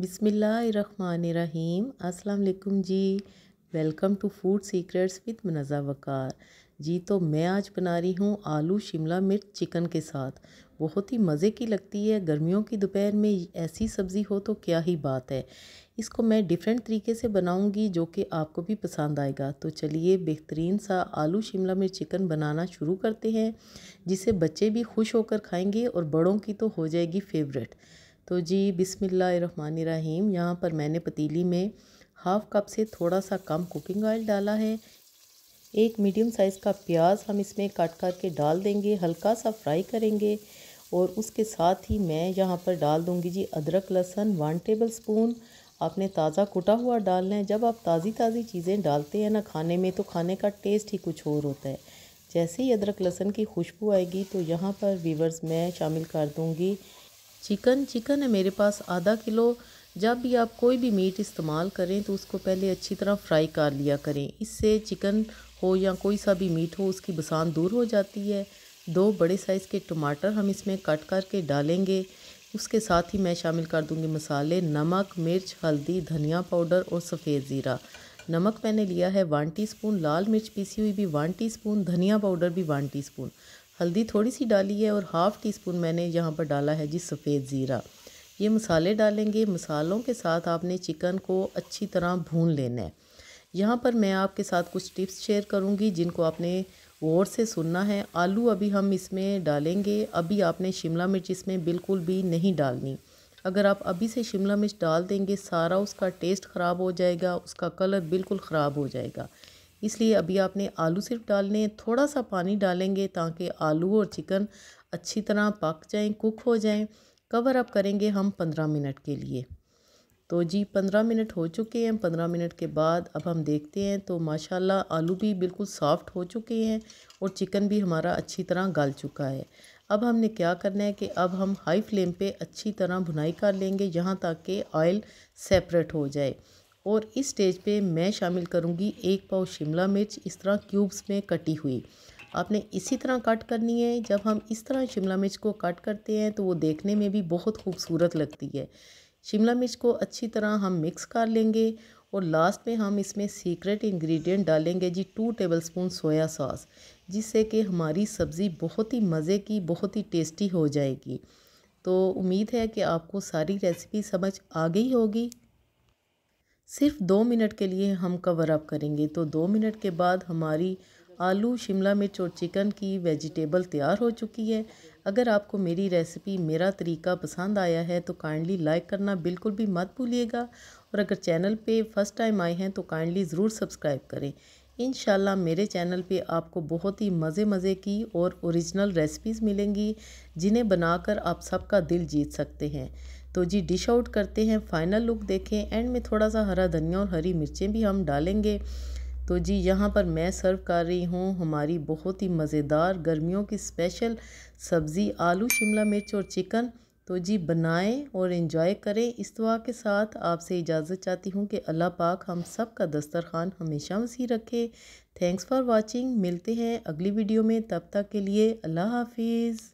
बिसमीम् अल्लाम जी welcome to food secrets with Munaza Waqar ji तो मैं आज बना रही हूँ आलू शिमला मिर्च चिकन के साथ बहुत ही मज़े की लगती है गर्मियों की दोपहर में ऐसी सब्ज़ी हो तो क्या ही बात है इसको मैं डिफरेंट तरीके से बनाऊंगी जो कि आपको भी पसंद आएगा तो चलिए बेहतरीन सा आलू शिमला मिर्च चिकन बनाना शुरू करते हैं जिसे बच्चे भी खुश होकर खाएंगे और बड़ों की तो हो जाएगी फेवरेट तो जी बिसमीम यहाँ पर मैंने पतीली में हाफ़ कप से थोड़ा सा कम कुकिंग ऑयल डाला है एक मीडियम साइज़ का प्याज हम इसमें काट काट के डाल देंगे हल्का सा फ्राई करेंगे और उसके साथ ही मैं यहाँ पर डाल दूँगी जी अदरक लहसन वन टेबल स्पून आपने ताज़ा कुटा हुआ डालना है जब आप ताज़ी ताज़ी चीज़ें डालते हैं ना खाने में तो खाने का टेस्ट ही कुछ और होता है जैसे ही अदरक लहसन की खुशबू आएगी तो यहाँ पर वीवर्स मैं शामिल कर दूँगी चिकन चिकन है मेरे पास आधा किलो जब भी आप कोई भी मीट इस्तेमाल करें तो उसको पहले अच्छी तरह फ्राई कर लिया करें इससे चिकन हो या कोई सा भी मीट हो उसकी बसान दूर हो जाती है दो बड़े साइज़ के टमाटर हम इसमें कट करके डालेंगे उसके साथ ही मैं शामिल कर दूंगी मसाले नमक मिर्च हल्दी धनिया पाउडर और सफ़ेद ज़ीरा नमक मैंने लिया है वन टीस्पून लाल मिर्च पीसी हुई भी वन टीस्पून धनिया पाउडर भी वन टीस्पून हल्दी थोड़ी सी डाली है और हाफ़ टी स्पून मैंने यहाँ पर डाला है जी सफ़ेद ज़ीरा ये मसाले डालेंगे मसालों के साथ आपने चिकन को अच्छी तरह भून लेना है यहाँ पर मैं आपके साथ कुछ टिप्स शेयर करूँगी जिनको आपने गौर से सुनना है आलू अभी हम इसमें डालेंगे अभी आपने शिमला मिर्च इसमें बिल्कुल भी नहीं डालनी अगर आप अभी से शिमला मिर्च डाल देंगे सारा उसका टेस्ट ख़राब हो जाएगा उसका कलर बिल्कुल ख़राब हो जाएगा इसलिए अभी आपने आलू सिर्फ डालने थोड़ा सा पानी डालेंगे ताकि आलू और चिकन अच्छी तरह पक जाएं कुक हो जाएं कवर अप करेंगे हम पंद्रह मिनट के लिए तो जी पंद्रह मिनट हो चुके हैं पंद्रह मिनट के बाद अब हम देखते हैं तो माशाल्लाह आलू भी बिल्कुल सॉफ्ट हो चुके हैं और चिकन भी हमारा अच्छी तरह गल चुका है अब हमने क्या करना है कि अब हम हाई फ्लेम पे अच्छी तरह भुनाई कर लेंगे यहाँ तक कि ऑयल सेपरेट हो जाए और इस स्टेज पे मैं शामिल करूँगी एक पाव शिमला मिर्च इस तरह क्यूब्स में कटी हुई आपने इसी तरह कट करनी है जब हम इस तरह शिमला मिर्च को कट करते हैं तो वो देखने में भी बहुत खूबसूरत लगती है शिमला मिर्च को अच्छी तरह हम मिक्स कर लेंगे और लास्ट में हम इसमें सीक्रेट इंग्रेडिएंट डालेंगे जी टू टेबलस्पून सोया सॉस जिससे कि हमारी सब्ज़ी बहुत ही मज़े की बहुत ही टेस्टी हो जाएगी तो उम्मीद है कि आपको सारी रेसिपी समझ आ गई होगी सिर्फ दो मिनट के लिए हम कवर अप करेंगे तो दो मिनट के बाद हमारी आलू शिमला मिर्च और चिकन की वेजिटेबल तैयार हो चुकी है अगर आपको मेरी रेसिपी मेरा तरीका पसंद आया है तो काइंडली लाइक करना बिल्कुल भी मत भूलिएगा और अगर चैनल पे फर्स्ट टाइम आए हैं तो काइंडली ज़रूर सब्सक्राइब करें इन मेरे चैनल पे आपको बहुत ही मज़े मज़े की और ओरिजिनल रेसिपीज़ मिलेंगी जिन्हें बनाकर आप सबका दिल जीत सकते हैं तो जी डिश आउट करते हैं फाइनल लुक देखें एंड में थोड़ा सा हरा धनिया और हरी मिर्चें भी हम डालेंगे तो जी यहाँ पर मैं सर्व कर रही हूँ हमारी बहुत ही मज़ेदार गर्मियों की स्पेशल सब्ज़ी आलू शिमला मिर्च और चिकन तो जी बनाएं और इन्जॉय करें इस दुआ के साथ आपसे इजाज़त चाहती हूँ कि अल्लाह पाक हम सब का दस्तरखान हमेशा वसी रखे थैंक्स फॉर वाचिंग मिलते हैं अगली वीडियो में तब तक के लिए अल्लाह हाफिज़